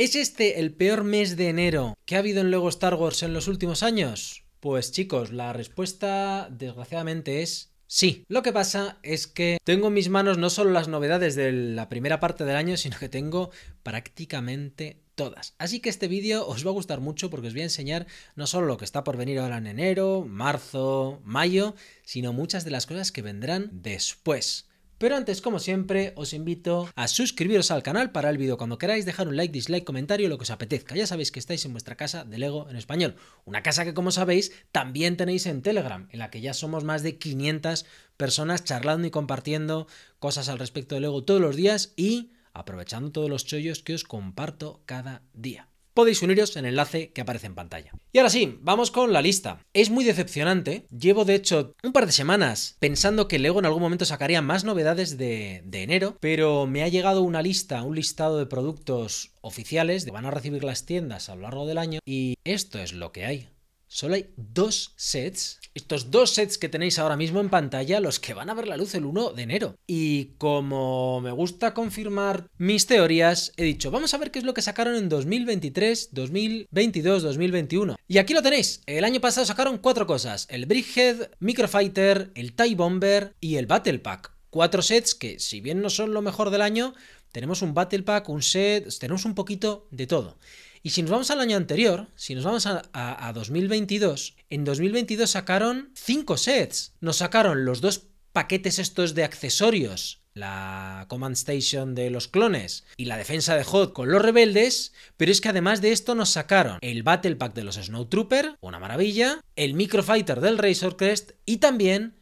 ¿Es este el peor mes de enero que ha habido en Lego Star Wars en los últimos años? Pues chicos, la respuesta desgraciadamente es sí. Lo que pasa es que tengo en mis manos no solo las novedades de la primera parte del año, sino que tengo prácticamente todas. Así que este vídeo os va a gustar mucho porque os voy a enseñar no solo lo que está por venir ahora en enero, marzo, mayo, sino muchas de las cosas que vendrán después. Pero antes, como siempre, os invito a suscribiros al canal para el vídeo cuando queráis, dejar un like, dislike, comentario, lo que os apetezca. Ya sabéis que estáis en vuestra casa de Lego en español. Una casa que, como sabéis, también tenéis en Telegram, en la que ya somos más de 500 personas charlando y compartiendo cosas al respecto de Lego todos los días y aprovechando todos los chollos que os comparto cada día podéis uniros en el enlace que aparece en pantalla. Y ahora sí, vamos con la lista. Es muy decepcionante. Llevo de hecho un par de semanas pensando que luego en algún momento sacaría más novedades de, de enero, pero me ha llegado una lista, un listado de productos oficiales que van a recibir las tiendas a lo largo del año y esto es lo que hay. Solo hay dos sets, estos dos sets que tenéis ahora mismo en pantalla, los que van a ver la luz el 1 de enero. Y como me gusta confirmar mis teorías, he dicho, vamos a ver qué es lo que sacaron en 2023, 2022, 2021. Y aquí lo tenéis. El año pasado sacaron cuatro cosas. El Brickhead, Microfighter, el TIE Bomber y el Battle Pack. Cuatro sets que, si bien no son lo mejor del año, tenemos un Battle Pack, un set, tenemos un poquito de todo. Y si nos vamos al año anterior, si nos vamos a, 2022, en 2022 sacaron 5 sets. Nos sacaron los dos paquetes estos de accesorios, la Command Station de los clones y la defensa de Hoth con los rebeldes, pero es que además de esto nos sacaron el Battle Pack de los Snowtrooper, una maravilla, el Microfighter del Razor Crest y también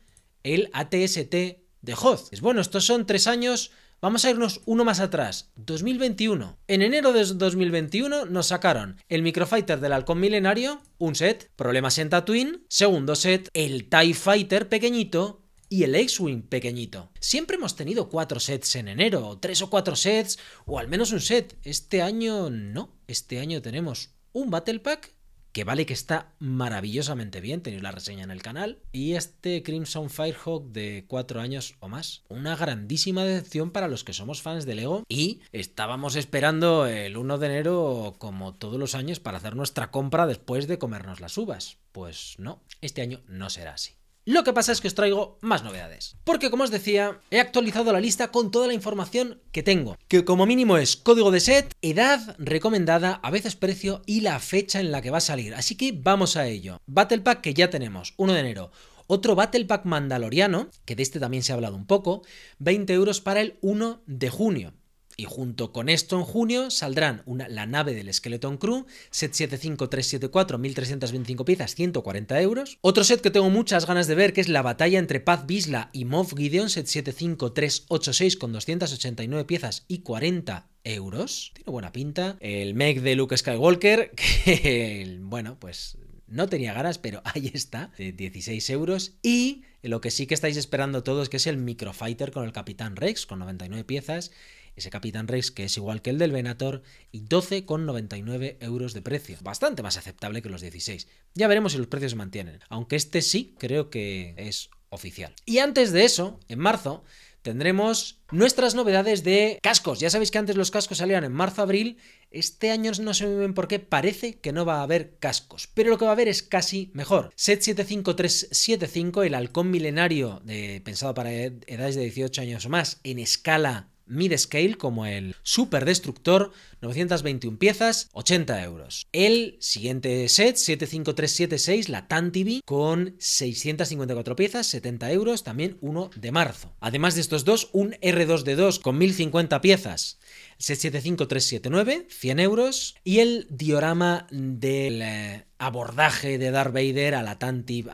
el ATST de Hoth. Es bueno, estos son tres años Vamos a irnos uno más atrás, 2021. En enero de 2021 nos sacaron el Microfighter del Halcón Milenario, un set, problemas en Tatooine, segundo set, el TIE Fighter pequeñito, y el X-Wing pequeñito. Siempre hemos tenido cuatro sets en enero, o tres o cuatro sets, o al menos un set. Este año no, este año tenemos un Battle Pack que vale que está maravillosamente bien, tenéis la reseña en el canal, y este Crimson Firehawk de 4 años o más. Una grandísima decepción para los que somos fans de Lego y estábamos esperando el 1 de enero como todos los años para hacer nuestra compra después de comernos las uvas. Pues no, este año no será así. Lo que pasa es que os traigo más novedades. Porque como os decía, he actualizado la lista con toda la información que tengo, que como mínimo es código de set, edad recomendada, a veces precio y la fecha en la que va a salir. Así que vamos a ello. Battle Pack que ya tenemos, 1 de enero. Otro Battle Pack Mandaloriano, que de este también se ha hablado un poco, 20 euros para el 1 de junio. Y junto con esto, en junio, saldrán la nave del Skeleton Crew, set 75374, 1325 piezas, 140 euros. Otro set que tengo muchas ganas de ver, que es la batalla entre Paz Bisla y Moff Gideon, set 75386, con 289 piezas y 40 euros. Tiene buena pinta. El mech de Luke Skywalker, que, bueno, pues no tenía ganas, pero ahí está, de 16 euros. Y lo que sí que estáis esperando todos, que es el Microfighter con el Capitán Rex, con 99 piezas ese Capitán Rex que es igual que el del Venator, y 12,99 euros de precio, bastante más aceptable que los 16. Ya veremos si los precios se mantienen, aunque este sí creo que es oficial. Y antes de eso, en marzo, tendremos nuestras novedades de cascos. Ya sabéis que antes los cascos salían en marzo-abril. Este año no se me bien por qué, parece que no va a haber cascos, pero lo que va a haber es casi mejor. Set 75375, el halcón milenario pensado para edades de 18 años o más, en escala mid-scale como el Super Destructor 921 piezas, 80 euros. El siguiente set, 75376, la Tantibi, con 654 piezas, 70 euros, también uno de marzo. Además de estos dos, un R2D2 con 1050 piezas 675-379, 100 euros. Y el diorama del eh, abordaje de Darth Vader a la, Tantiv,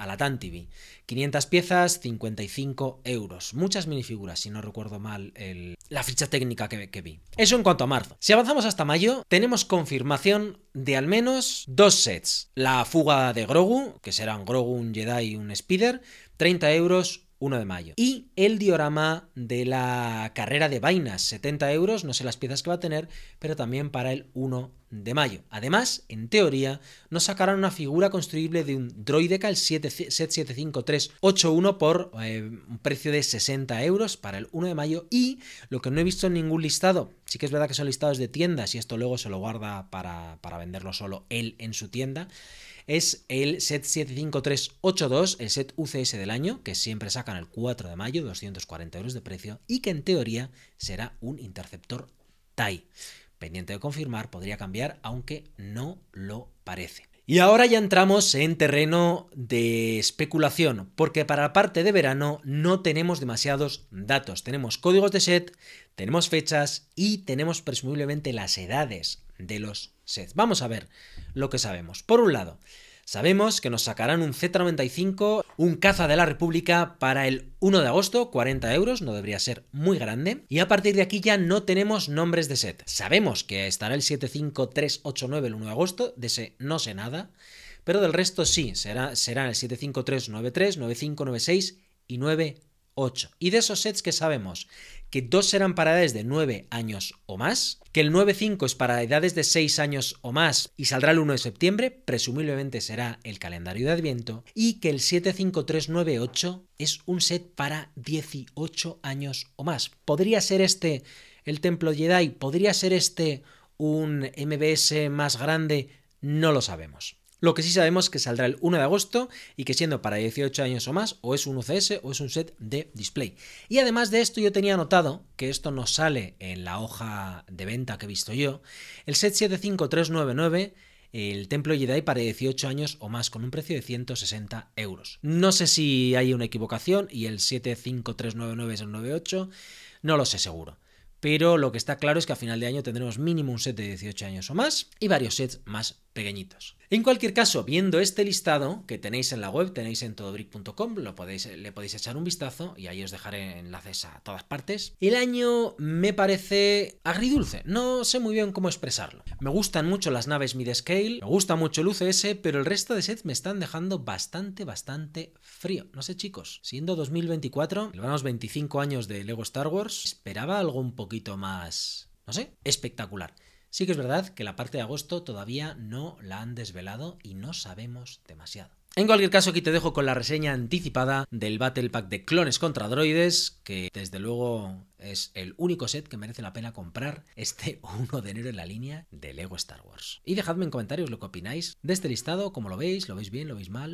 500 piezas, 55 euros. Muchas minifiguras, si no recuerdo mal la ficha técnica que, que, vi. Eso en cuanto a marzo. Si avanzamos hasta mayo, tenemos confirmación de al menos dos sets. La fuga de Grogu, que serán Grogu, un Jedi y un Spider, 30 euros, 1 de mayo. Y el diorama de la carrera de vainas, 70 euros, no sé las piezas que va a tener, pero también para el 1 de mayo. Además, en teoría, nos sacarán una figura construible de un Droideca, el set 75381, por eh, un precio de 60 euros para el 1 de mayo. Y lo que no he visto en ningún listado, sí que es verdad que son listados de tiendas y esto luego se lo guarda para, venderlo solo él en su tienda es el set 75382, el set UCS del año, que siempre sacan el 4 de mayo, 240 euros de precio, y que en teoría será un interceptor TAI pendiente de confirmar, podría cambiar, aunque no lo parece. Y ahora ya entramos en terreno de especulación, porque para la parte de verano no tenemos demasiados datos. Tenemos códigos de set, tenemos fechas y tenemos presumiblemente las edades de los sets. Vamos a ver lo que sabemos. Por un lado, Sabemos que nos sacarán un Z95, un caza de la República para el 1 de agosto, 40 euros, no debería ser muy grande. Y a partir de aquí ya no tenemos nombres de set. Sabemos que estará el 75389 el 1 de agosto, de ese no sé nada. Pero del resto sí, será, serán el 75393, 9596 y 98. Y de esos sets que sabemos, que dos serán para edades de 9 años o más, que el 9.5 es para edades de 6 años o más y saldrá el 1 de septiembre, presumiblemente será el calendario de Adviento, y que el 75398 es un set para 18 años o más. ¿Podría ser este el templo Jedi? ¿Podría ser este un MBS más grande? No lo sabemos. Lo que sí sabemos es que saldrá el 1 de agosto y que siendo para 18 años o más, o es un UCS o es un set de display. Y además de esto, yo tenía anotado que esto no sale en la hoja de venta que he visto yo. El set 75399 el templo Jedi para 18 años o más con un precio de 160 euros. No sé si hay una equivocación y el 75399 es el 98, no lo sé seguro. Pero lo que está claro es que a final de año tendremos mínimo un set de 18 años o más y varios sets más pequeñitos. En cualquier caso, viendo este listado que tenéis en la web, tenéis en todobrick.com, podéis, le podéis echar un vistazo y ahí os dejaré enlaces a todas partes. El año me parece agridulce, no sé muy bien cómo expresarlo. Me gustan mucho las naves mid-scale, me gusta mucho el UCS, pero el resto de sets me están dejando bastante, bastante frío. No sé chicos, siendo 2024, llevamos 25 años de Lego Star Wars, esperaba algo un poquito más, no sé, espectacular. Sí que es verdad que la parte de agosto todavía no la han desvelado y no sabemos demasiado. En cualquier caso, aquí te dejo con la reseña anticipada del Battle Pack de clones contra droides, que desde luego es el único set que merece la pena comprar este 1 de enero en la línea de Lego Star Wars. Y dejadme en comentarios lo que opináis de este listado, cómo lo veis, lo veis bien, lo veis mal,